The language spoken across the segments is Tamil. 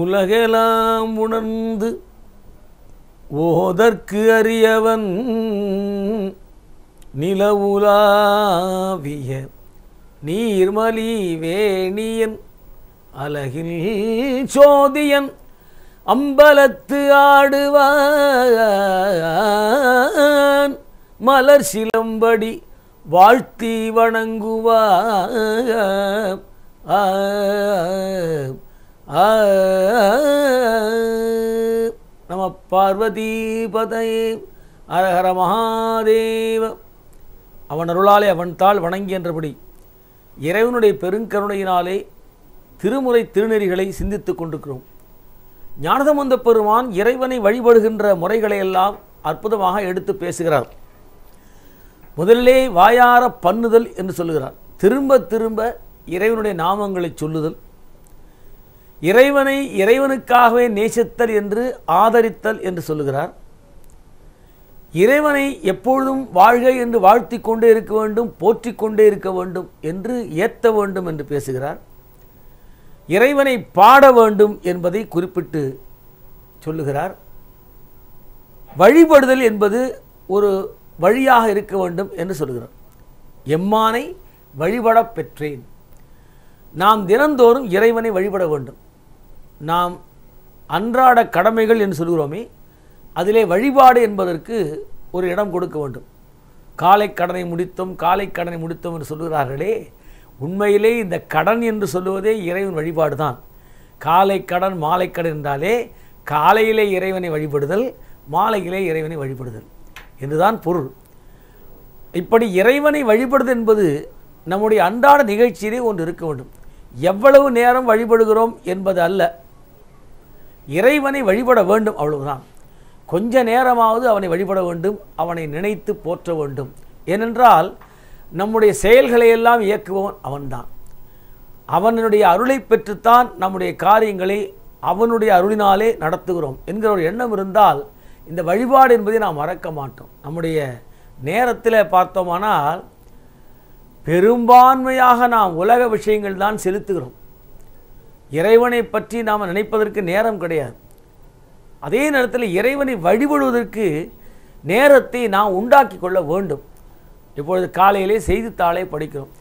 உலகெலாம் உணர்ந்து ஓதற்கு அறியவன் நிலவுலாவிய நீர்மலி வேணியன் அலகில் சோதியன் அம்பலத்து ஆடுவான் மலர் சிலம்படி வாழ்த்தி வணங்குவான் ஆ நம பார்வதீபதை அரஹர மகாதேவ அவன் அருளாலே அவன் தாள் வணங்கி என்றபடி இறைவனுடைய பெருங்கருணையினாலே திருமுறை திருநெறிகளை சிந்தித்து கொண்டிருக்கிறோம் ஞானதமந்த பெருமான் இறைவனை வழிபடுகின்ற முறைகளை எல்லாம் அற்புதமாக எடுத்து பேசுகிறார் முதலிலே வாயார பண்ணுதல் என்று சொல்லுகிறார் திரும்ப திரும்ப இறைவனுடைய நாமங்களை சொல்லுதல் இறைவனை இறைவனுக்காகவே நேசித்தல் என்று ஆதரித்தல் என்று சொல்லுகிறார் இறைவனை எப்பொழுதும் வாழ்க என்று வாழ்த்தி கொண்டே இருக்க வேண்டும் போற்றி கொண்டே இருக்க வேண்டும் என்று ஏற்ற வேண்டும் என்று பேசுகிறார் இறைவனை பாட வேண்டும் என்பதை குறிப்பிட்டு சொல்லுகிறார் வழிபடுதல் என்பது ஒரு வழியாக இருக்க வேண்டும் என்று சொல்கிறார் எம்மானை வழிபட பெற்றேன் நாம் தினந்தோறும் இறைவனை வழிபட வேண்டும் நாம் அன்றாட கடமைகள் என்று சொல்கிறோமே அதிலே வழிபாடு என்பதற்கு ஒரு இடம் கொடுக்க வேண்டும் காலை கடனை முடித்தோம் காலை கடனை முடித்தோம் என்று சொல்கிறார்களே உண்மையிலே இந்த கடன் என்று சொல்லுவதே இறைவன் வழிபாடு தான் காலை கடன் மாலை கடன் என்றாலே காலையிலே இறைவனை வழிபடுதல் மாலையிலே இறைவனை வழிபடுதல் என்றுதான் பொருள் இப்படி இறைவனை வழிபடுதல் என்பது நம்முடைய அன்றாட நிகழ்ச்சியிலே ஒன்று இருக்க வேண்டும் எவ்வளவு நேரம் வழிபடுகிறோம் என்பது அல்ல இறைவனை வழிபட வேண்டும் அவ்வளவுதான் கொஞ்ச நேரமாவது அவனை வழிபட வேண்டும் அவனை நினைத்து போற்ற வேண்டும் ஏனென்றால் நம்முடைய செயல்களை எல்லாம் இயக்குபவன் அவன்தான் அவனுடைய அருளை பெற்றுத்தான் நம்முடைய காரியங்களை அவனுடைய அருளினாலே நடத்துகிறோம் என்கிற ஒரு எண்ணம் இருந்தால் இந்த வழிபாடு என்பதை நாம் மறக்க மாட்டோம் நம்முடைய நேரத்தில் பார்த்தோமானால் பெரும்பான்மையாக நாம் உலக விஷயங்கள் தான் செலுத்துகிறோம் இறைவனை பற்றி நாம் நினைப்பதற்கு நேரம் கிடையாது அதே நேரத்தில் இறைவனை வழிபடுவதற்கு நேரத்தை நாம் உண்டாக்கி கொள்ள வேண்டும் இப்பொழுது காலையிலே செய்தித்தாளை படிக்கிறோம்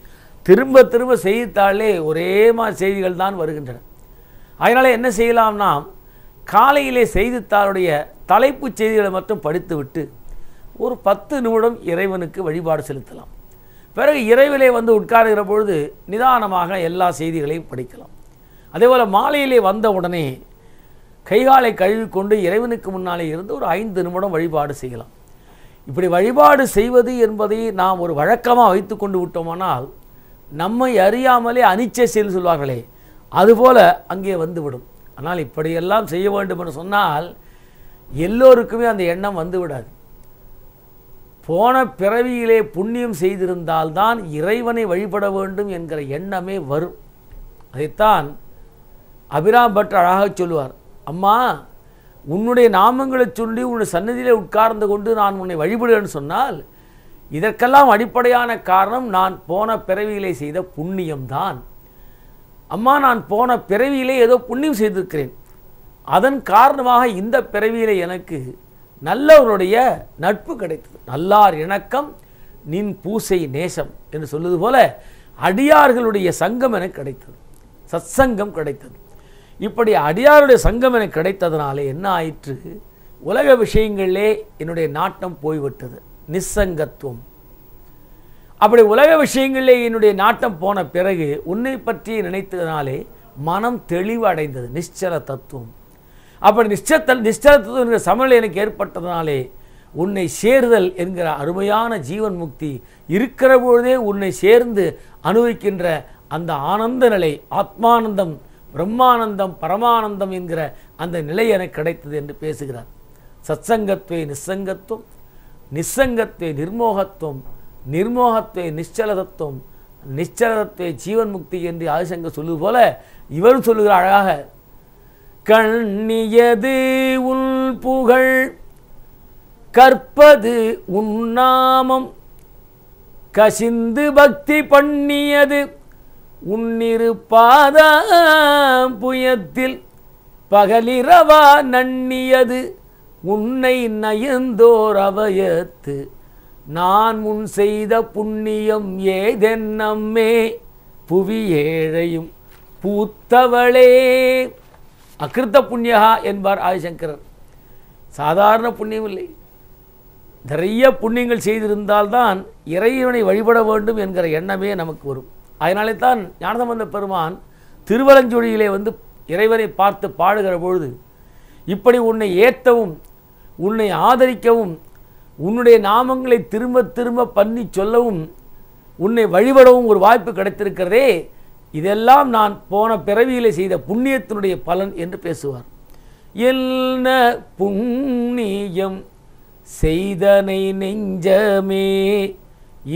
திரும்ப திரும்ப செய்தித்தாளே ஒரே மாதிரி செய்திகள் தான் வருகின்றன அதனால் என்ன செய்யலாம்னா காலையிலே செய்தித்தாளுடைய தலைப்புச் செய்திகளை மட்டும் படித்துவிட்டு ஒரு பத்து நிமிடம் இறைவனுக்கு வழிபாடு செலுத்தலாம் பிறகு இறைவிலே வந்து உட்காருகிற பொழுது நிதானமாக எல்லா செய்திகளையும் படிக்கலாம் அதே போல் மாலையிலே வந்த உடனே கைகாலை கழுவி கொண்டு இறைவனுக்கு முன்னாலே இருந்து ஒரு ஐந்து நிமிடம் வழிபாடு செய்யலாம் இப்படி வழிபாடு செய்வது என்பதை நாம் ஒரு வழக்கமாக வைத்து கொண்டு விட்டோமானால் நம்மை அறியாமலே அனிச்சை செயல் சொல்வார்களே அதுபோல் அங்கே வந்துவிடும் ஆனால் இப்படியெல்லாம் செய்ய வேண்டும் என்று சொன்னால் எல்லோருக்குமே அந்த எண்ணம் வந்துவிடாது போன பிறவியிலே புண்ணியம் செய்திருந்தால்தான் இறைவனை வழிபட வேண்டும் என்கிற எண்ணமே வரும் அதைத்தான் அபிராம் பட் அழகாக சொல்லுவார் அம்மா உன்னுடைய நாமங்களை சொல்லி உன்னுடைய சன்னதியில் உட்கார்ந்து கொண்டு நான் உன்னை வழிபடுவேன் சொன்னால் இதற்கெல்லாம் அடிப்படையான காரணம் நான் போன பிறவியிலே செய்த புண்ணியம்தான் அம்மா நான் போன பிறவியிலே ஏதோ புண்ணியம் செய்திருக்கிறேன் அதன் காரணமாக இந்த பிறவியிலே எனக்கு நல்லவருடைய நட்பு கிடைத்தது நல்லார் இணக்கம் நின் பூசை நேசம் என்று சொல்லுவது போல அடியார்களுடைய சங்கம் எனக்கு கிடைத்தது சத்சங்கம் கிடைத்தது இப்படி அடியாருடைய சங்கம் எனக்கு கிடைத்ததுனாலே என்ன ஆயிற்று உலக விஷயங்களிலே என்னுடைய நாட்டம் போய்விட்டது நிசங்கத்துவம் அப்படி உலக விஷயங்களிலே என்னுடைய நாட்டம் போன பிறகு உன்னை பற்றி நினைத்ததினாலே மனம் தெளிவு அடைந்தது நிச்சல தத்துவம் அப்படி நிச்சத்த நிச்சல தத்துவம் சமநிலை எனக்கு ஏற்பட்டதுனாலே உன்னை சேர்தல் என்கிற அருமையான ஜீவன் முக்தி இருக்கிற பொழுதே உன்னை சேர்ந்து அனுபவிக்கின்ற அந்த ஆனந்த நிலை ஆத்மானந்தம் பிரம்மானந்தம் பரமானந்தம் என்கிற அந்த நிலை எனக்கு கிடைத்தது என்று பேசுகிறார் சத்சங்கத்துவே நிசங்கத்துவம் நிசங்கத்துவை நிர்மோகத்துவம் நிர்மோகத்துவை நிச்சலதத்துவம் நிச்சலதத்துவை ஜீவன் முக்தி என்று ஆதிசங்க சொல்லுவது போல இவர் சொல்லுகிற அழகாக கண்ணியது உள் புகழ் கற்பது உன்னாமம் கசிந்து பக்தி பண்ணியது உன்னிரு புயத்தில் பகலிரவா நன்னியது உன்னை நயந்தோர் அவயத்து நான் முன் செய்த புண்ணியம் ஏதென்னம்மே புவி ஏழையும் பூத்தவளே அகிருத்த புண்ணியகா என்பார் ஆதிசங்கரர் சாதாரண புண்ணியம் இல்லை நிறைய புண்ணியங்கள் செய்திருந்தால்தான் இறைவனை வழிபட வேண்டும் என்கிற எண்ணமே நமக்கு வரும் அதனாலே தான் ஞானசம்பந்த பெருமான் திருவலஞ்சுழியிலே வந்து இறைவனை பார்த்து பாடுகிற பொழுது இப்படி உன்னை ஏற்றவும் உன்னை ஆதரிக்கவும் உன்னுடைய நாமங்களை திரும்ப திரும்ப பண்ணி சொல்லவும் உன்னை வழிபடவும் ஒரு வாய்ப்பு கிடைத்திருக்கிறதே இதெல்லாம் நான் போன பிறவியில் செய்த புண்ணியத்தினுடைய பலன் என்று பேசுவார் என்ன புண்ணியம் செய்தனை நெஞ்சமே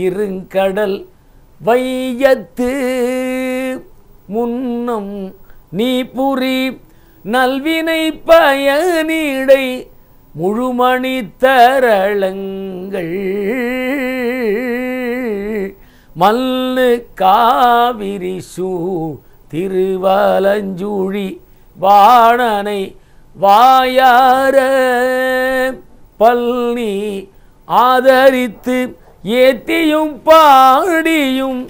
இருங்கடல் வையத்து முன்னம் நீ புரி நல்வினை பயனீடை முழுமணி தரளங்கள் மல்லு காவிரி சூ திருவலஞ்சுழி வாணனை வாயார பல்லி ஆதரித்து ஏத்தியும் பாடியும்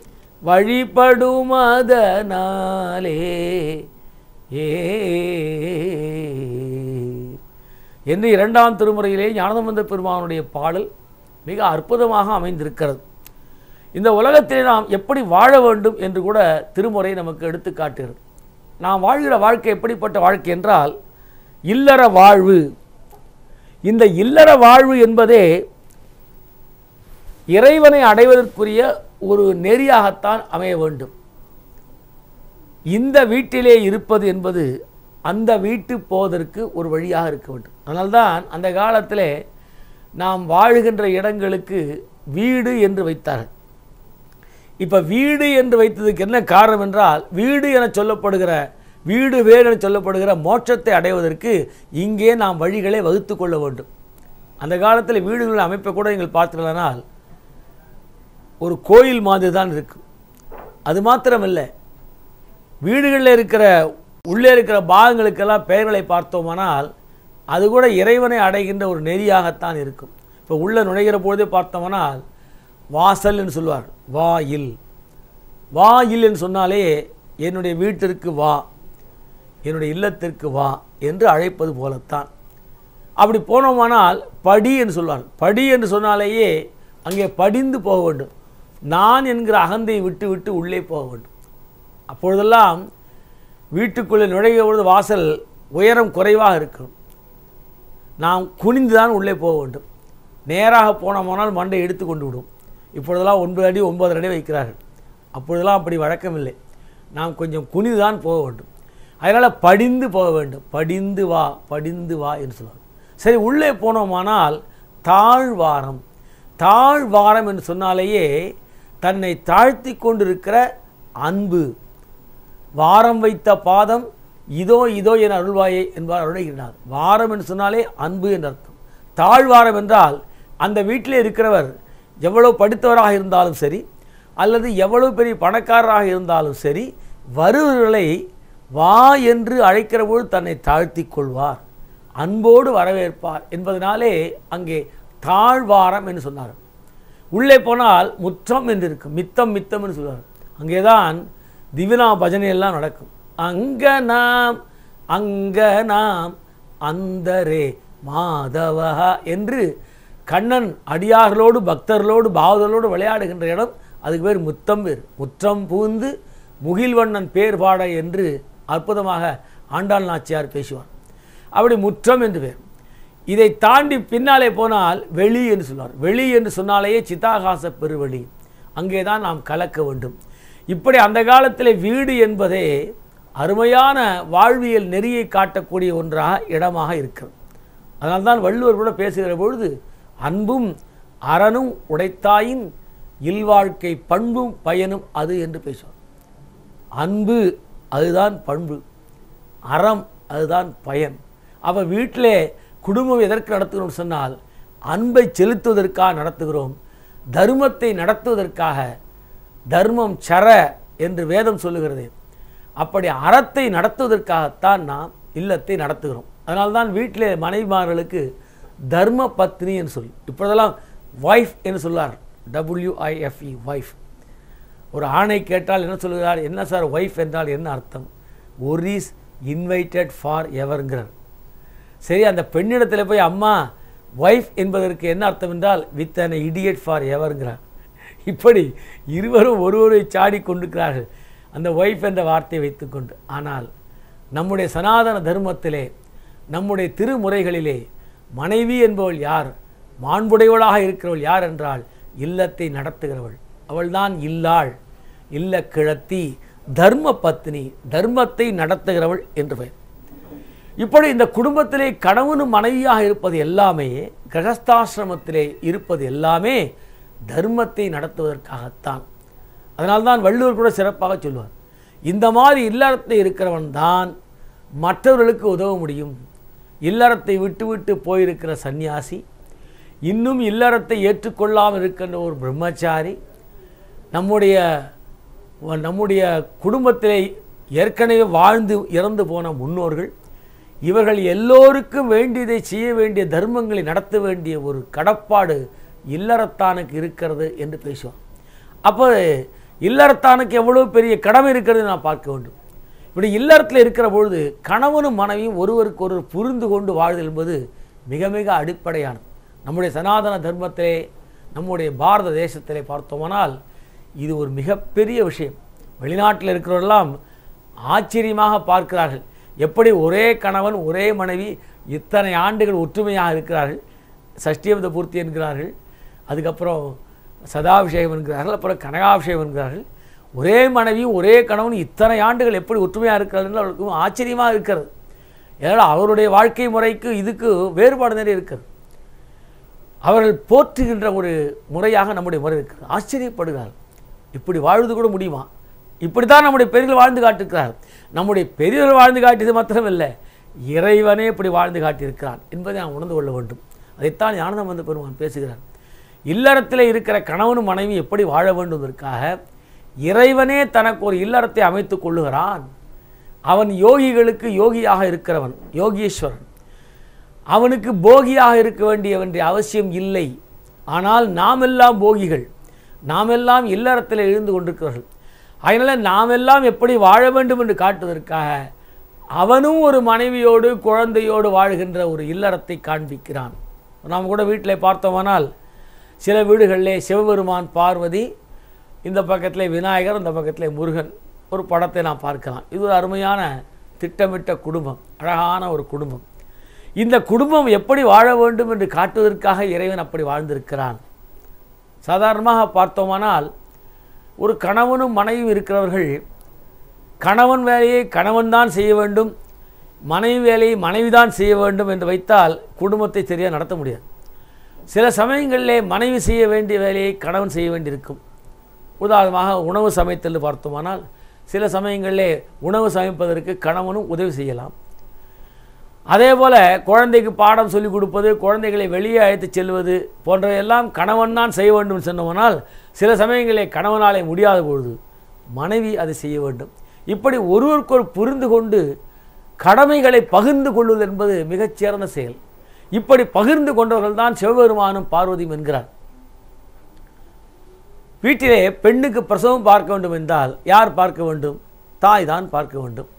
வழிபடும் அதனாலே ஏ என்று இரண்டாம் திருமுறையிலே ஞானதமந்த பெருமானுடைய பாடல் மிக அற்புதமாக அமைந்திருக்கிறது இந்த உலகத்தில் நாம் எப்படி வாழ வேண்டும் என்று கூட திருமுறை நமக்கு எடுத்து காட்டுகிறது நாம் வாழ்கிற வாழ்க்கை எப்படிப்பட்ட வாழ்க்கை என்றால் இல்லற வாழ்வு இந்த இல்லற வாழ்வு என்பதே இறைவனை அடைவதற்குரிய ஒரு நெறியாகத்தான் அமைய வேண்டும் இந்த வீட்டிலே இருப்பது என்பது அந்த வீட்டு போவதற்கு ஒரு வழியாக இருக்க வேண்டும் அதனால்தான் அந்த காலத்தில் நாம் வாழுகின்ற இடங்களுக்கு வீடு என்று வைத்தார்கள் இப்போ வீடு என்று வைத்ததுக்கு என்ன காரணம் என்றால் வீடு என சொல்லப்படுகிற வீடு வேறு என சொல்லப்படுகிற மோட்சத்தை அடைவதற்கு இங்கே நாம் வழிகளை வகுத்து கொள்ள வேண்டும் அந்த காலத்தில் வீடுகளின் அமைப்பை கூட நீங்கள் பார்த்துக்கலனால் ஒரு கோயில் மாதிரி தான் இருக்குது அது மாத்திரமில்லை வீடுகளில் இருக்கிற உள்ளே இருக்கிற பாகங்களுக்கெல்லாம் பெயர்களை பார்த்தோமானால் அது கூட இறைவனை அடைகின்ற ஒரு நெறியாகத்தான் இருக்கும் இப்போ உள்ளே நுழைகிற பொழுதே பார்த்தோம்னால் வாசல் என்று வாயில் வா இல் வா இல் என்று சொன்னாலே என்னுடைய வீட்டிற்கு வா என்னுடைய இல்லத்திற்கு வா என்று அழைப்பது போலத்தான் அப்படி போனோமானால் படி என்று சொல்வார் படி என்று சொன்னாலேயே அங்கே படிந்து போக வேண்டும் நான் என்கிற அகந்தை விட்டு விட்டு உள்ளே போக வேண்டும் அப்பொழுதெல்லாம் வீட்டுக்குள்ளே நுழைய பொழுது வாசல் உயரம் குறைவாக இருக்கும் நாம் குனிந்து தான் உள்ளே போக வேண்டும் நேராக போனோமானால் மண்டை எடுத்து கொண்டு விடும் இப்பொழுதெல்லாம் ஒன்பது அடி ஒன்பது அடி வைக்கிறார்கள் அப்பொழுதெல்லாம் அப்படி வழக்கமில்லை நாம் கொஞ்சம் குனிந்து தான் போக வேண்டும் அதனால் படிந்து போக வேண்டும் படிந்து வா படிந்து வா என்று சொல்லுவாங்க சரி உள்ளே போனோமானால் தாழ்வாரம் தாழ்வாரம் என்று சொன்னாலேயே தன்னை தாழ்த்தி கொண்டிருக்கிற அன்பு வாரம் வைத்த பாதம் இதோ இதோ என அருள்வாயே என்பார் அருளைகிறார் வாரம் என்று சொன்னாலே அன்பு என்று அர்த்தம் தாழ்வாரம் என்றால் அந்த வீட்டிலே இருக்கிறவர் எவ்வளோ படித்தவராக இருந்தாலும் சரி அல்லது எவ்வளோ பெரிய பணக்காரராக இருந்தாலும் சரி வருவர்களை வா என்று அழைக்கிற போது தன்னை தாழ்த்தி கொள்வார் அன்போடு வரவேற்பார் என்பதனாலே அங்கே தாழ்வாரம் என்று சொன்னார் உள்ளே போனால் முற்றம் என்று இருக்கும் மித்தம் மித்தம்னு சொல்லுவார் அங்கே தான் திவினா பஜனையெல்லாம் நடக்கும் அங்க நாம் அங்க நாம் அந்தரே மாதவா என்று கண்ணன் அடியார்களோடு பக்தர்களோடு பாவதர்களோடு விளையாடுகின்ற இடம் அதுக்கு பேர் முத்தம் பேர் முற்றம் பூந்து முகில்வண்ணன் பேர் பாட என்று அற்புதமாக ஆண்டாள் நாச்சியார் பேசுவார் அப்படி முற்றம் என்று பேர் இதை தாண்டி பின்னாலே போனால் வெளி என்று சொன்னார் வெளி என்று சொன்னாலேயே சித்தாகாச பெருவெளி அங்கே தான் நாம் கலக்க வேண்டும் இப்படி அந்த காலத்தில் வீடு என்பதே அருமையான வாழ்வியல் நெறியை காட்டக்கூடிய ஒன்றாக இடமாக இருக்கிறது அதனால்தான் வள்ளுவர் கூட பேசுகிற பொழுது அன்பும் அறனும் உடைத்தாயின் இல்வாழ்க்கை பண்பும் பயனும் அது என்று பேசுவார் அன்பு அதுதான் பண்பு அறம் அதுதான் பயன் அப்போ வீட்டிலே குடும்பம் எதற்கு நடத்துகிறோம் சொன்னால் அன்பை செலுத்துவதற்காக நடத்துகிறோம் தர்மத்தை நடத்துவதற்காக தர்மம் சர என்று வேதம் சொல்லுகிறது அப்படி அறத்தை நடத்துவதற்காகத்தான் நாம் இல்லத்தை நடத்துகிறோம் அதனால்தான் வீட்டிலே மனைவிமார்களுக்கு தர்ம பத்னி என்று சொல்லி இப்பொழுதெல்லாம் வைஃப் என்று சொல்லார் டபுள்யூஐஎஃப்இ வைஃப் e, ஒரு ஆணை கேட்டால் என்ன சொல்கிறார் என்ன சார் ஒய்ஃப் என்றால் என்ன அர்த்தம் ஒர் இஸ் இன்வைட்டட் ஃபார் எவருங்கிறார் சரி அந்த பெண்ணிடத்தில் போய் அம்மா ஒய்ஃப் என்பதற்கு என்ன அர்த்தம் என்றால் வித் அன் இடியட் ஃபார் எவருங்கிறார் இப்படி இருவரும் ஒருவரை சாடி கொண்டிருக்கிறார்கள் அந்த ஒய்ஃப் என்ற வார்த்தையை வைத்துக்கொண்டு ஆனால் நம்முடைய சனாதன தர்மத்திலே நம்முடைய திருமுறைகளிலே மனைவி என்பவள் யார் மாண்புடையவளாக இருக்கிறவள் யார் என்றால் இல்லத்தை நடத்துகிறவள் அவள்தான் இல்லாள் இல்ல கிழத்தி தர்ம பத்னி தர்மத்தை நடத்துகிறவள் என்று பெயர் இப்படி இந்த குடும்பத்திலே கணவனும் மனைவியாக இருப்பது எல்லாமே கிரகஸ்தாசிரமத்திலே இருப்பது எல்லாமே தர்மத்தை நடத்துவதற்காகத்தான் அதனால்தான் வள்ளுவர் கூட சிறப்பாக சொல்வார் இந்த மாதிரி இல்லறத்தை இருக்கிறவன் தான் மற்றவர்களுக்கு உதவ முடியும் இல்லறத்தை விட்டு விட்டு போயிருக்கிற சன்னியாசி இன்னும் இல்லறத்தை ஏற்றுக்கொள்ளாமல் இருக்கின்ற ஒரு பிரம்மச்சாரி நம்முடைய நம்முடைய குடும்பத்திலே ஏற்கனவே வாழ்ந்து இறந்து போன முன்னோர்கள் இவர்கள் எல்லோருக்கும் வேண்டியதை செய்ய வேண்டிய தர்மங்களை நடத்த வேண்டிய ஒரு கடப்பாடு இல்லறத்தானுக்கு இருக்கிறது என்று பேசுவோம் அப்போ இல்லறத்தானுக்கு எவ்வளோ பெரிய கடமை இருக்கிறது நான் பார்க்க வேண்டும் இப்படி இல்லறத்தில் இருக்கிற பொழுது கணவனும் மனைவியும் ஒருவருக்கு ஒருவர் புரிந்து கொண்டு வாழ்தல் என்பது மிக மிக அடிப்படையானது நம்முடைய சனாதன தர்மத்திலே நம்முடைய பாரத தேசத்திலே பார்த்தோமானால் இது ஒரு மிகப்பெரிய விஷயம் வெளிநாட்டில் இருக்கிறவரெல்லாம் ஆச்சரியமாக பார்க்கிறார்கள் எப்படி ஒரே கணவன் ஒரே மனைவி இத்தனை ஆண்டுகள் ஒற்றுமையாக இருக்கிறார்கள் சஷ்டியவத பூர்த்தி என்கிறார்கள் அதுக்கப்புறம் சதாபிஷேகம் என்கிறார்கள் அப்புறம் கனகாபிஷேகம் என்கிறார்கள் ஒரே மனைவி ஒரே கணவன் இத்தனை ஆண்டுகள் எப்படி ஒற்றுமையாக இருக்கிறதுன்னு அவளுக்கு ஆச்சரியமாக இருக்கிறது ஏன்னால் அவருடைய வாழ்க்கை முறைக்கு இதுக்கு வேறுபாடு நிறைய இருக்கிறது அவர்கள் போற்றுகின்ற ஒரு முறையாக நம்முடைய முறை இருக்கிறது ஆச்சரியப்படுகிறார் இப்படி வாழ்வது கூட முடியுமா இப்படி தான் நம்முடைய பெரியர்கள் வாழ்ந்து காட்டுக்கிறார்கள் நம்முடைய பெரியவர் வாழ்ந்து காட்டியது மாத்திரமில்லை இறைவனே இப்படி வாழ்ந்து காட்டியிருக்கிறான் என்பதை நான் உணர்ந்து கொள்ள வேண்டும் அதைத்தான் ஞானதம் வந்து பெருமான் பேசுகிறார் இல்லறத்தில் இருக்கிற கணவனும் மனைவி எப்படி வாழ வேண்டுவதற்காக இறைவனே தனக்கு ஒரு இல்லறத்தை அமைத்து கொள்ளுகிறான் அவன் யோகிகளுக்கு யோகியாக இருக்கிறவன் யோகீஸ்வரன் அவனுக்கு போகியாக இருக்க வேண்டியவன்றிய அவசியம் இல்லை ஆனால் நாமெல்லாம் போகிகள் நாமெல்லாம் இல்லறத்தில் எழுந்து கொண்டிருக்கிறார்கள் அதனால் நாம் எல்லாம் எப்படி வாழ வேண்டும் என்று காட்டுவதற்காக அவனும் ஒரு மனைவியோடு குழந்தையோடு வாழ்கின்ற ஒரு இல்லறத்தை காண்பிக்கிறான் நாம் கூட வீட்டில் பார்த்தோமானால் சில வீடுகளிலே சிவபெருமான் பார்வதி இந்த பக்கத்தில் விநாயகர் இந்த பக்கத்தில் முருகன் ஒரு படத்தை நாம் பார்க்கலாம் இது ஒரு அருமையான திட்டமிட்ட குடும்பம் அழகான ஒரு குடும்பம் இந்த குடும்பம் எப்படி வாழ வேண்டும் என்று காட்டுவதற்காக இறைவன் அப்படி வாழ்ந்திருக்கிறான் சாதாரணமாக பார்த்தோமானால் ஒரு கணவனும் மனைவி இருக்கிறவர்கள் கணவன் வேலையை கணவன் தான் செய்ய வேண்டும் மனைவி வேலையை மனைவி தான் செய்ய வேண்டும் என்று வைத்தால் குடும்பத்தை சரியாக நடத்த முடியாது சில சமயங்களிலே மனைவி செய்ய வேண்டிய வேலையை கணவன் செய்ய வேண்டியிருக்கும் உதாரணமாக உணவு சமைத்தல் பார்த்தோமானால் சில சமயங்களிலே உணவு சமைப்பதற்கு கணவனும் உதவி செய்யலாம் அதே போல் குழந்தைக்கு பாடம் சொல்லிக் கொடுப்பது குழந்தைகளை வெளியே அழைத்து செல்வது போன்றவையெல்லாம் கணவன் தான் செய்ய வேண்டும் சொன்னவனால் சில சமயங்களில் கணவனாலே முடியாத பொழுது மனைவி அதை செய்ய வேண்டும் இப்படி ஒருவருக்கொரு புரிந்து கொண்டு கடமைகளை பகிர்ந்து கொள்வது என்பது மிகச்சிறந்த செயல் இப்படி பகிர்ந்து கொண்டவர்கள் தான் சிவபெருமானும் பார்வதியும் என்கிறார் வீட்டிலே பெண்ணுக்கு பிரசவம் பார்க்க வேண்டும் என்றால் யார் பார்க்க வேண்டும் தாய் தான் பார்க்க வேண்டும்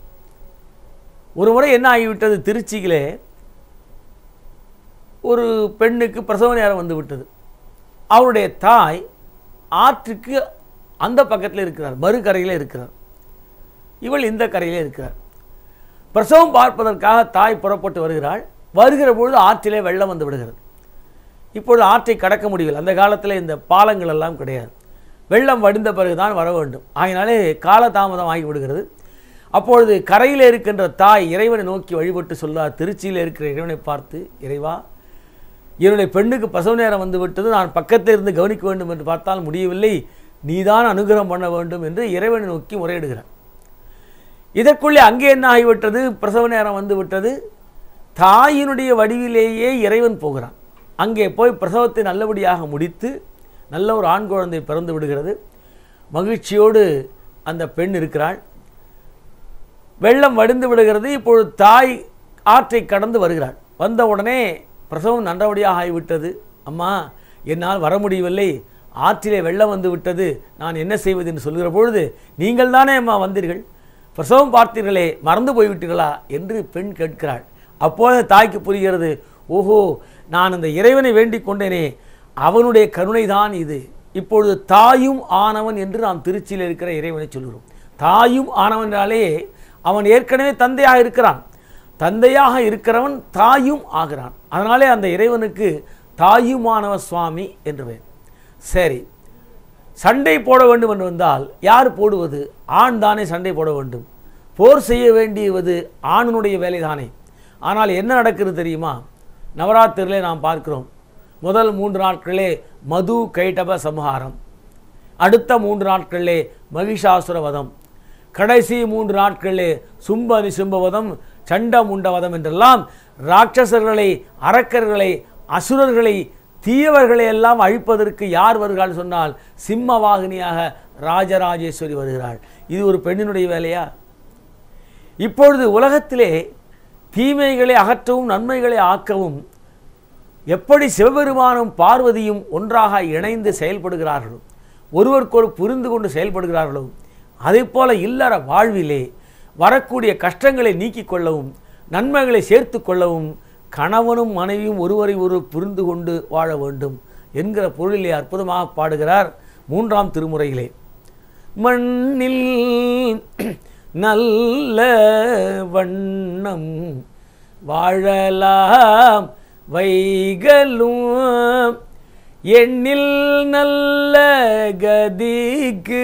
ஒரு முறை என்ன ஆகிவிட்டது திருச்சியிலே ஒரு பெண்ணுக்கு பிரசவ நேரம் வந்து விட்டது அவருடைய தாய் ஆற்றுக்கு அந்த பக்கத்தில் இருக்கிறார் மறுகரையில் இருக்கிறார் இவள் இந்த கரையிலே இருக்கிறார் பிரசவம் பார்ப்பதற்காக தாய் புறப்பட்டு வருகிறாள் வருகிற பொழுது ஆற்றிலே வெள்ளம் வந்து விடுகிறது இப்பொழுது ஆற்றை கடக்க முடியவில்லை அந்த காலத்தில் இந்த பாலங்கள் எல்லாம் கிடையாது வெள்ளம் வடிந்த பிறகுதான் வர வேண்டும் ஆகினாலே காலதாமதம் ஆகிவிடுகிறது அப்பொழுது கரையில் இருக்கின்ற தாய் இறைவனை நோக்கி வழிபட்டு சொல்லார் திருச்சியில் இருக்கிற இறைவனை பார்த்து இறைவா என்னுடைய பெண்ணுக்கு பசவு நேரம் வந்து விட்டது நான் பக்கத்தில் இருந்து கவனிக்க வேண்டும் என்று பார்த்தால் முடியவில்லை நீதான் அனுகிரகம் பண்ண வேண்டும் என்று இறைவனை நோக்கி முறையிடுகிறார் இதற்குள்ளே அங்கே என்ன ஆகிவிட்டது பிரசவ நேரம் வந்து விட்டது தாயினுடைய வடிவிலேயே இறைவன் போகிறான் அங்கே போய் பிரசவத்தை நல்லபடியாக முடித்து நல்ல ஒரு ஆண் குழந்தை பிறந்து விடுகிறது மகிழ்ச்சியோடு அந்த பெண் இருக்கிறாள் வெள்ளம் வடிந்து விடுகிறது இப்பொழுது தாய் ஆற்றை கடந்து வருகிறாள் வந்த உடனே பிரசவம் நன்றபடியாக ஆகிவிட்டது அம்மா என்னால் வர முடியவில்லை ஆற்றிலே வெள்ளம் வந்து விட்டது நான் என்ன செய்வது என்று சொல்கிற பொழுது நீங்கள் தானே அம்மா வந்தீர்கள் பிரசவம் பார்த்தீர்களே மறந்து போய்விட்டீர்களா என்று பெண் கேட்கிறாள் அப்போது தாய்க்கு புரிகிறது ஓஹோ நான் அந்த இறைவனை வேண்டிக் கொண்டேனே அவனுடைய கருணை தான் இது இப்பொழுது தாயும் ஆனவன் என்று நாம் திருச்சியில் இருக்கிற இறைவனை சொல்கிறோம் தாயும் ஆனவனாலே அவன் ஏற்கனவே தந்தையாக இருக்கிறான் தந்தையாக இருக்கிறவன் தாயும் ஆகிறான் அதனாலே அந்த இறைவனுக்கு தாயுமானவ சுவாமி என்று சரி சண்டை போட வேண்டும் என்று வந்தால் யார் போடுவது ஆண் தானே சண்டை போட வேண்டும் போர் செய்ய வேண்டியது ஆணினுடைய வேலை தானே ஆனால் என்ன நடக்கிறது தெரியுமா நவராத்திரிலே நாம் பார்க்கிறோம் முதல் மூன்று நாட்களே மது கைட்டப சம்ஹாரம் அடுத்த மூன்று நாட்களிலே மகிஷாசுரவதம் கடைசி மூன்று நாட்களிலே சும்ப நிசும்பவதம் சண்டம் உண்டவதம் என்றெல்லாம் ராட்சசர்களை அரக்கர்களை அசுரர்களை தீயவர்களை எல்லாம் அழிப்பதற்கு யார் வருகிறாள் சொன்னால் சிம்ம வாகினியாக ராஜராஜேஸ்வரி வருகிறாள் இது ஒரு பெண்ணினுடைய வேலையா இப்பொழுது உலகத்திலே தீமைகளை அகற்றவும் நன்மைகளை ஆக்கவும் எப்படி சிவபெருமானும் பார்வதியும் ஒன்றாக இணைந்து செயல்படுகிறார்களோ ஒருவருக்கொரு புரிந்து கொண்டு செயல்படுகிறார்களோ அதே போல் இல்லற வாழ்விலே வரக்கூடிய கஷ்டங்களை நீக்கி கொள்ளவும் நன்மைகளை சேர்த்து கொள்ளவும் கணவனும் மனைவியும் ஒருவரை ஒரு புரிந்து கொண்டு வாழ வேண்டும் என்கிற பொருளிலே அற்புதமாக பாடுகிறார் மூன்றாம் திருமுறையிலே மண்ணில் நல்ல வண்ணம் வாழலாம் வைகலும் எண்ணில் நல்ல கதிக்கு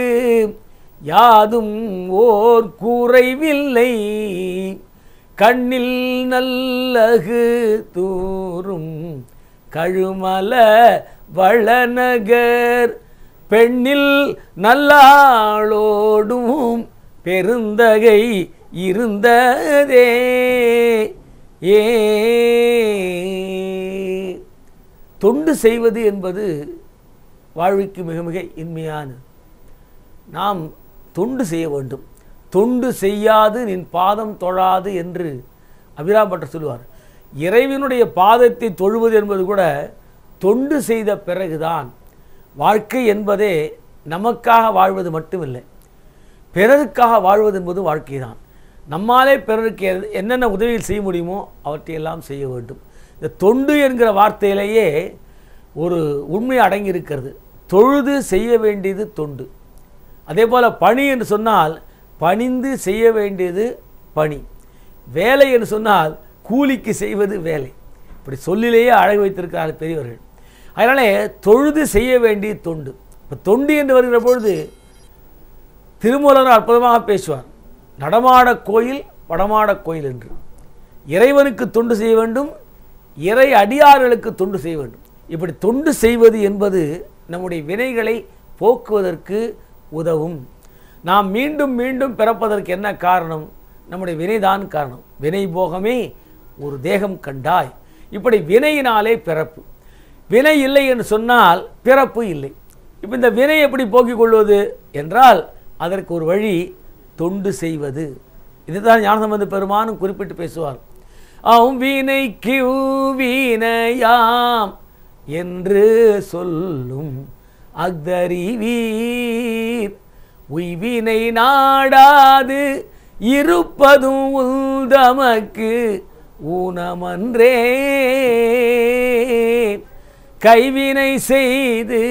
யாதும் ஓர் கூறைவில்லை கண்ணில் நல்லகு தூரும் கழுமல வளநகர் பெண்ணில் நல்லாளோடும் பெருந்தகை இருந்ததே ஏ தொண்டு செய்வது என்பது வாழ்விக்கு மிக மிக இன்மையானது நாம் தொண்டு செய்ய வேண்டும் தொண்டு செய்யாது நின் பாதம் தொழாது என்று அபிராம்பட்டர் சொல்லுவார் இறைவனுடைய பாதத்தை தொழுவது என்பது கூட தொண்டு செய்த பிறகுதான் வாழ்க்கை என்பதே நமக்காக வாழ்வது மட்டுமில்லை பிறருக்காக வாழ்வது என்பது வாழ்க்கை தான் நம்மாலே பிறருக்கு என்னென்ன உதவிகள் செய்ய முடியுமோ அவற்றையெல்லாம் செய்ய வேண்டும் இந்த தொண்டு என்கிற வார்த்தையிலேயே ஒரு உண்மை அடங்கியிருக்கிறது தொழுது செய்ய வேண்டியது தொண்டு அதே போல் பணி என்று சொன்னால் பணிந்து செய்ய வேண்டியது பணி வேலை என்று சொன்னால் கூலிக்கு செய்வது வேலை இப்படி சொல்லிலேயே அழகு வைத்திருக்கிறார்கள் பெரியவர்கள் அதனாலே தொழுது செய்ய வேண்டிய தொண்டு இப்போ தொண்டு என்று வருகிற பொழுது திருமூலர் அற்புதமாக பேசுவார் நடமாட கோயில் படமாட கோயில் என்று இறைவனுக்கு தொண்டு செய்ய வேண்டும் இறை அடியார்களுக்கு தொண்டு செய்ய வேண்டும் இப்படி தொண்டு செய்வது என்பது நம்முடைய வினைகளை போக்குவதற்கு உதவும் நாம் மீண்டும் மீண்டும் பிறப்பதற்கு என்ன காரணம் நம்முடைய வினைதான் காரணம் வினை போகமே ஒரு தேகம் கண்டாய் இப்படி வினையினாலே பிறப்பு வினை இல்லை என்று சொன்னால் பிறப்பு இல்லை இப்போ இந்த வினை எப்படி போக்கிக் கொள்வது என்றால் அதற்கு ஒரு வழி தொண்டு செய்வது இதுதான் ஞானசம்பந்த பெருமானும் குறிப்பிட்டு பேசுவார் அவ் வீணை கியூ வீணையாம் என்று சொல்லும் அக்தறிவீர் உய்வினை நாடாது இருப்பதும் உள்தமக்கு ஊனமன்றே கைவினை செய்து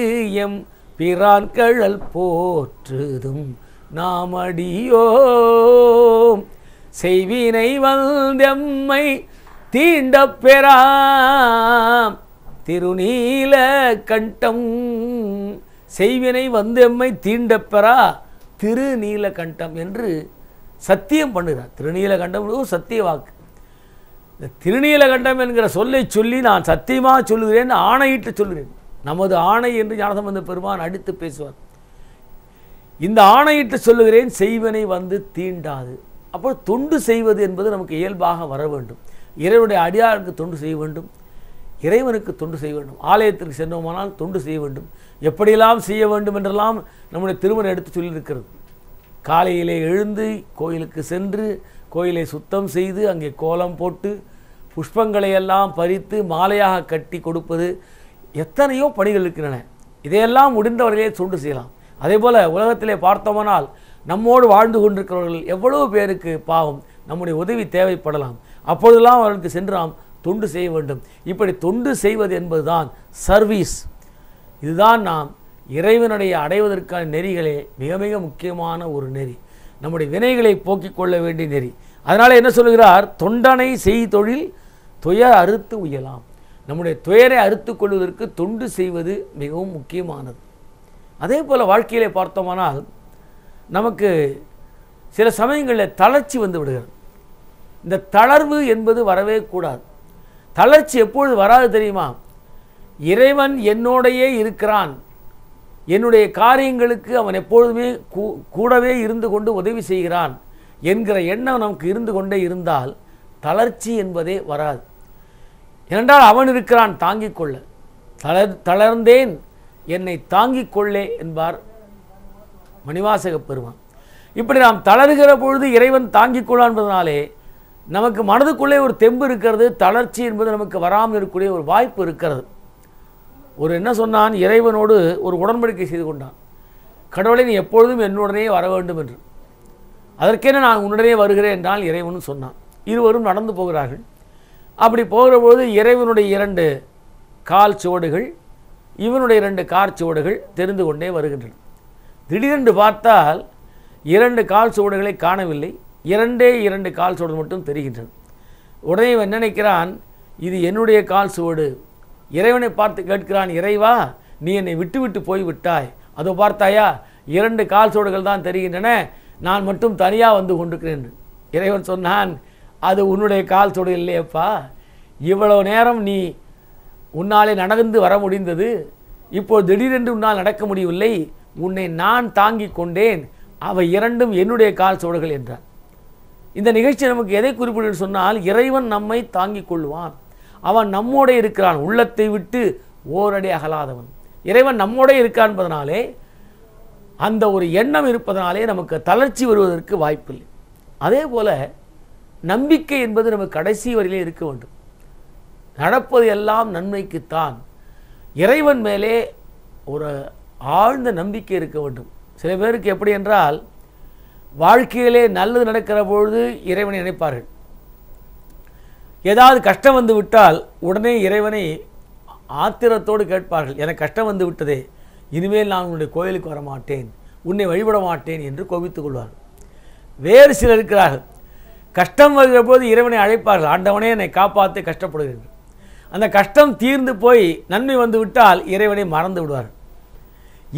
எம் பிரான்கழல் போற்றுதும் நாம் அடியோம் செய்வினை வந்தெம்மை தீண்ட பெறாம் திருநீல கண்டம் செய்வினை வந்து எம்மை தீண்ட பெறா திருநீல கண்டம் என்று சத்தியம் பண்ணுகிறார் திருநீல கண்டம் சத்திய வாக்கு இந்த திருநீல கண்டம் என்கிற சொல்லை சொல்லி நான் சத்தியமாக சொல்லுகிறேன் ஆணையிட்டு சொல்கிறேன் நமது ஆணை என்று ஞானசம்பந்த பெருமான் அடித்து பேசுவார் இந்த ஆணையிட்டு சொல்லுகிறேன் செய்வனை வந்து தீண்டாது அப்போ தொண்டு செய்வது என்பது நமக்கு இயல்பாக வர வேண்டும் இறைவனுடைய அடியாருக்கு தொண்டு செய்ய வேண்டும் இறைவனுக்கு தொண்டு செய்ய வேண்டும் ஆலயத்திற்கு சென்றோமானால் தொண்டு செய்ய வேண்டும் எப்படியெல்லாம் செய்ய வேண்டும் என்றெல்லாம் நம்முடைய திருமணம் எடுத்து சொல்லியிருக்கிறது காலையிலே எழுந்து கோயிலுக்கு சென்று கோயிலை சுத்தம் செய்து அங்கே கோலம் போட்டு புஷ்பங்களை எல்லாம் பறித்து மாலையாக கட்டி கொடுப்பது எத்தனையோ பணிகள் இருக்கின்றன இதையெல்லாம் முடிந்தவர்களே தொண்டு செய்யலாம் அதே போல் உலகத்திலே பார்த்தோமானால் நம்மோடு வாழ்ந்து கொண்டிருக்கிறவர்கள் எவ்வளவு பேருக்கு பாவம் நம்முடைய உதவி தேவைப்படலாம் அப்பொழுதெல்லாம் அவர்களுக்கு சென்று நாம் தொண்டு செய்ய வேண்டும் இப்படி தொண்டு செய்வது என்பதுதான் சர்வீஸ் இதுதான் நாம் இறைவனுடைய அடைவதற்கான நெறிகளே மிக மிக முக்கியமான ஒரு நெறி நம்முடைய வினைகளை போக்கிக் கொள்ள வேண்டிய நெறி அதனால் என்ன சொல்கிறார் தொண்டனை செய் தொழில் துயர் அறுத்து உயலாம் நம்முடைய துயரை அறுத்து கொள்வதற்கு தொண்டு செய்வது மிகவும் முக்கியமானது அதே போல் வாழ்க்கையிலே பார்த்தோமானால் நமக்கு சில சமயங்களில் தளர்ச்சி வந்து விடுகிறது இந்த தளர்வு என்பது வரவே கூடாது தளர்ச்சி எப்பொழுது வராது தெரியுமா இறைவன் என்னோடையே இருக்கிறான் என்னுடைய காரியங்களுக்கு அவன் எப்பொழுதுமே கூடவே இருந்து கொண்டு உதவி செய்கிறான் என்கிற எண்ணம் நமக்கு இருந்து கொண்டே இருந்தால் தளர்ச்சி என்பதே வராது ஏனென்றால் அவன் இருக்கிறான் தாங்கிக் கொள்ள தளர் தளர்ந்தேன் என்னை தாங்கிக் கொள்ளே என்பார் மணிவாசக பெருமான் இப்படி நாம் தளர்கிற பொழுது இறைவன் தாங்கிக் கொள்ளான் என்பதனாலே நமக்கு மனதுக்குள்ளே ஒரு தெம்பு இருக்கிறது தளர்ச்சி என்பது நமக்கு வராமல் இருக்கக்கூடிய ஒரு வாய்ப்பு இருக்கிறது ஒரு என்ன சொன்னான் இறைவனோடு ஒரு உடன்படிக்கை செய்து கொண்டான் கடவுளை நீ எப்பொழுதும் என்னுடனே வர வேண்டும் என்று அதற்கென நான் உன்னுடனே வருகிறேன் என்றால் இறைவனும் சொன்னான் இருவரும் நடந்து போகிறார்கள் அப்படி போகிறபோது இறைவனுடைய இரண்டு கால் சுவடுகள் இவனுடைய இரண்டு கார் சுவடுகள் தெரிந்து கொண்டே வருகின்றன திடீரென்று பார்த்தால் இரண்டு கால் சுவடுகளை காணவில்லை இரண்டே இரண்டு கால் சுவடு மட்டும் தெரிகின்றன உடனே இவன் நினைக்கிறான் இது என்னுடைய கால் சுவடு இறைவனை பார்த்து கேட்கிறான் இறைவா நீ என்னை விட்டுவிட்டு போய்விட்டாய் அதோ பார்த்தாயா இரண்டு கால் சுவடுகள் தான் தெரிகின்றன நான் மட்டும் தனியாக வந்து கொண்டிருக்கிறேன் இறைவன் சொன்னான் அது உன்னுடைய கால் சுவடு இல்லையப்பா இவ்வளோ நேரம் நீ உன்னாலே நடந்து வர முடிந்தது இப்போது திடீரென்று உன்னால் நடக்க முடியவில்லை உன்னை நான் தாங்கிக் கொண்டேன் அவை இரண்டும் என்னுடைய கால் சுவடுகள் என்றான் இந்த நிகழ்ச்சி நமக்கு எதை குறிப்பிடு சொன்னால் இறைவன் நம்மை தாங்கிக் கொள்வான் அவன் நம்மோட இருக்கிறான் உள்ளத்தை விட்டு ஓரடி அகலாதவன் இறைவன் நம்மோட இருக்கான்பதனாலே அந்த ஒரு எண்ணம் இருப்பதனாலே நமக்கு தளர்ச்சி வருவதற்கு வாய்ப்பில்லை அதே போல் நம்பிக்கை என்பது நமக்கு கடைசி வரையிலே இருக்க வேண்டும் நடப்பது எல்லாம் நன்மைக்குத்தான் இறைவன் மேலே ஒரு ஆழ்ந்த நம்பிக்கை இருக்க வேண்டும் சில பேருக்கு எப்படி என்றால் வாழ்க்கையிலே நல்லது நடக்கிற பொழுது இறைவனை நினைப்பார்கள் ஏதாவது கஷ்டம் வந்து விட்டால் உடனே இறைவனை ஆத்திரத்தோடு கேட்பார்கள் எனக்கு கஷ்டம் வந்து விட்டதே இனிமேல் நான் உன்னுடைய கோயிலுக்கு வர மாட்டேன் உன்னை வழிபட மாட்டேன் என்று கோபித்துக் கொள்வார்கள் வேறு சிலர் இருக்கிறார்கள் கஷ்டம் வருகிற போது இறைவனை அழைப்பார்கள் ஆண்டவனே என்னை காப்பாற்றி கஷ்டப்படுகிறேன் அந்த கஷ்டம் தீர்ந்து போய் நன்மை வந்து விட்டால் இறைவனை மறந்து விடுவார்கள்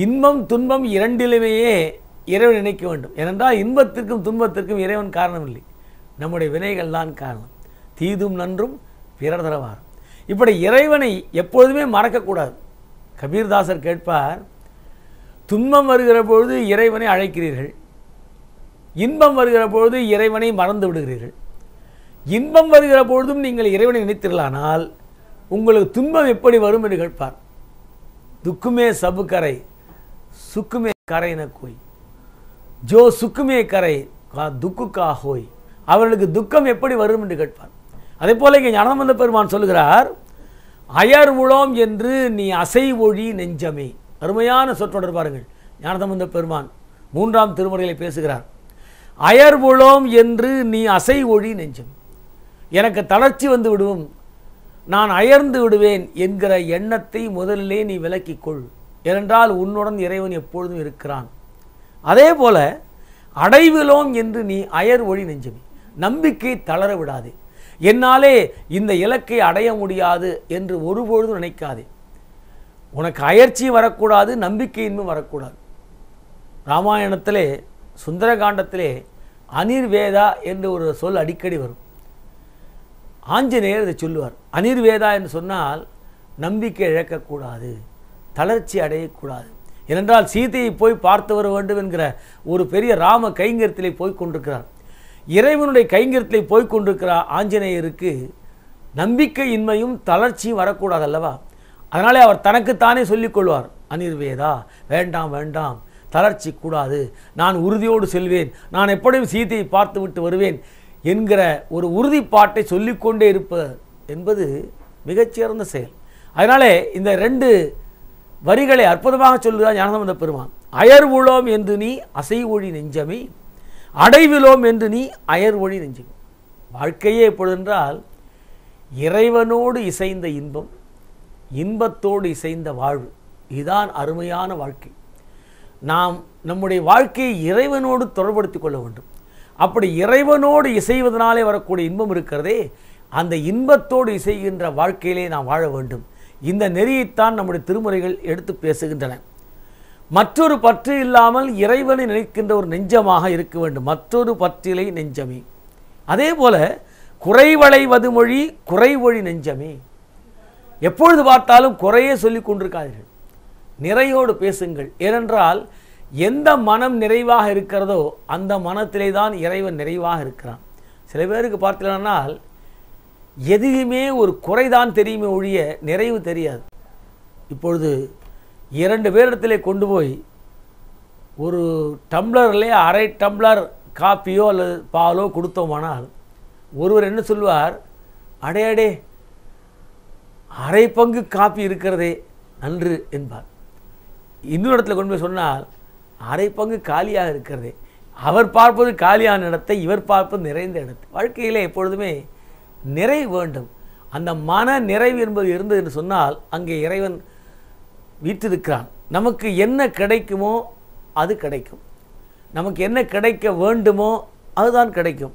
இன்பம் துன்பம் இரண்டிலுமேயே இறைவன் நினைக்க வேண்டும் ஏனென்றால் இன்பத்திற்கும் துன்பத்திற்கும் இறைவன் காரணம் இல்லை நம்முடைய வினைகள் தான் காரணம் தீதும் நன்றும் பிறர் தரவாரம் இப்படி இறைவனை எப்பொழுதுமே மறக்கக்கூடாது கபீர்தாசர் கேட்பார் துன்பம் வருகிற பொழுது இறைவனை அழைக்கிறீர்கள் இன்பம் வருகிற பொழுது இறைவனை மறந்து விடுகிறீர்கள் இன்பம் வருகிற பொழுதும் நீங்கள் இறைவனை நினைத்திரலானால் உங்களுக்கு துன்பம் எப்படி வரும் என்று கேட்பார் துக்குமே சபு கரை சுக்குமே கரையின கோய் ஜோ சுக்குமே கரை கா துக்கு காஹோய் அவர்களுக்கு துக்கம் எப்படி வரும் என்று கேட்பார் அதே போல் இங்கே ஞானமந்த பெருமான் சொல்கிறார் அயர் உளோம் என்று நீ அசை ஒழி நெஞ்சமே அருமையான சொற்றொடர் பாருங்கள் ஞானதமந்த பெருமான் மூன்றாம் திருமுறையில் பேசுகிறார் அயர் உளோம் என்று நீ அசை ஒழி நெஞ்சம் எனக்கு தளர்ச்சி வந்து விடுவோம் நான் அயர்ந்து விடுவேன் என்கிற எண்ணத்தை முதலிலே நீ விலக்கிக்கொள் ஏனென்றால் உன்னுடன் இறைவன் எப்பொழுதும் இருக்கிறான் அதே போல் அடைவிலோம் என்று நீ அயர் ஒளி நெஞ்சமே நம்பிக்கை தளர விடாது என்னாலே இந்த இலக்கை அடைய முடியாது என்று ஒருபொழுதும் நினைக்காதே உனக்கு அயற்சி வரக்கூடாது நம்பிக்கையின்மை வரக்கூடாது ராமாயணத்திலே சுந்தரகாண்டத்திலே அனிர்வேதா என்று ஒரு சொல் அடிக்கடி வரும் ஆஞ்சநேயர் இதை சொல்லுவார் அனிர்வேதா என்று சொன்னால் நம்பிக்கை இழக்கக்கூடாது தளர்ச்சி அடையக்கூடாது ஏனென்றால் சீதையை போய் பார்த்து வர வேண்டும் என்கிற ஒரு பெரிய ராம கைங்கரத்திலே போய் கொண்டிருக்கிறார் இறைவனுடைய கைங்கரத்திலே போய் கொண்டிருக்கிற ஆஞ்சநேயருக்கு நம்பிக்கையின்மையும் தளர்ச்சியும் வரக்கூடாது அல்லவா அதனாலே அவர் தனக்குத்தானே சொல்லிக்கொள்வார் அனிர்வேதா வேண்டாம் வேண்டாம் தளர்ச்சி கூடாது நான் உறுதியோடு செல்வேன் நான் எப்படியும் சீதையை பார்த்து விட்டு வருவேன் என்கிற ஒரு உறுதிப்பாட்டை சொல்லிக்கொண்டே இருப்ப என்பது மிகச்சிறந்த செயல் அதனாலே இந்த ரெண்டு வரிகளை அற்புதமாக சொல்லுதான் ஞானசம்பந்த பெருமான் அயர் உளோம் என்று நீ அசை ஒழி நெஞ்சமே அடைவிலோம் என்று நீ அயர் ஒழி நெஞ்சமை வாழ்க்கையே எப்பொழுதென்றால் இறைவனோடு இசைந்த இன்பம் இன்பத்தோடு இசைந்த வாழ்வு இதுதான் அருமையான வாழ்க்கை நாம் நம்முடைய வாழ்க்கையை இறைவனோடு தொடர்படுத்தி கொள்ள வேண்டும் அப்படி இறைவனோடு இசைவதனாலே வரக்கூடிய இன்பம் இருக்கிறதே அந்த இன்பத்தோடு இசைகின்ற வாழ்க்கையிலே நாம் வாழ வேண்டும் இந்த நெறியைத்தான் நம்முடைய திருமுறைகள் எடுத்து பேசுகின்றன மற்றொரு பற்று இல்லாமல் இறைவனை நினைக்கின்ற ஒரு நெஞ்சமாக இருக்க வேண்டும் மற்றொரு பற்றிலை நெஞ்சமே அதே போல குறைவளைவது மொழி குறைவொழி நெஞ்சமே எப்பொழுது பார்த்தாலும் குறையே சொல்லி கொண்டிருக்காதீர்கள் நிறையோடு பேசுங்கள் ஏனென்றால் எந்த மனம் நிறைவாக இருக்கிறதோ அந்த மனத்திலே தான் இறைவன் நிறைவாக இருக்கிறான் சில பேருக்கு பார்த்தீங்கன்னா எதுவுமே ஒரு குறைதான் தெரியுமே ஒழிய நிறைவு தெரியாது இப்பொழுது இரண்டு பேரிடத்திலே கொண்டு போய் ஒரு டம்ளர்லேயே அரை டம்ளர் காப்பியோ அல்லது பாலோ கொடுத்தோமானால் ஒருவர் என்ன சொல்வார் அடே அடே அரை பங்கு காப்பி இருக்கிறதே நன்று என்பார் இன்னொரு இடத்துல கொண்டு போய் சொன்னால் அரை பங்கு காலியாக இருக்கிறதே அவர் பார்ப்பது காலியான இடத்தை இவர் பார்ப்பது நிறைந்த இடத்தை வாழ்க்கையில் எப்பொழுதுமே நிறை வேண்டும் அந்த மன நிறைவு என்பது இருந்தது என்று சொன்னால் அங்கே இறைவன் வீற்றிருக்கிறான் நமக்கு என்ன கிடைக்குமோ அது கிடைக்கும் நமக்கு என்ன கிடைக்க வேண்டுமோ அதுதான் கிடைக்கும்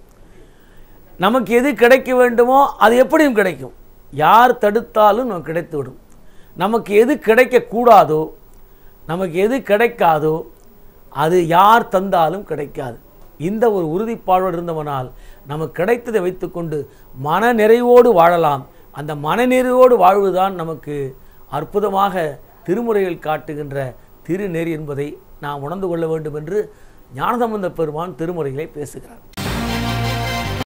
நமக்கு எது கிடைக்க வேண்டுமோ அது எப்படியும் கிடைக்கும் யார் தடுத்தாலும் நமக்கு கிடைத்துவிடும் நமக்கு எது கிடைக்கக்கூடாதோ நமக்கு எது கிடைக்காதோ அது யார் தந்தாலும் கிடைக்காது இந்த ஒரு உறுதிப்பாடோடு இருந்தவனால் நமக்கு கிடைத்ததை வைத்துக்கொண்டு மன நிறைவோடு வாழலாம் அந்த மனநிறைவோடு வாழ்வுதான் நமக்கு அற்புதமாக திருமுறைகள் காட்டுகின்ற திருநெறி என்பதை நாம் உணர்ந்து கொள்ள வேண்டும் என்று ஞானசம்பந்த பெருமான் திருமுறைகளை பேசுகிறார்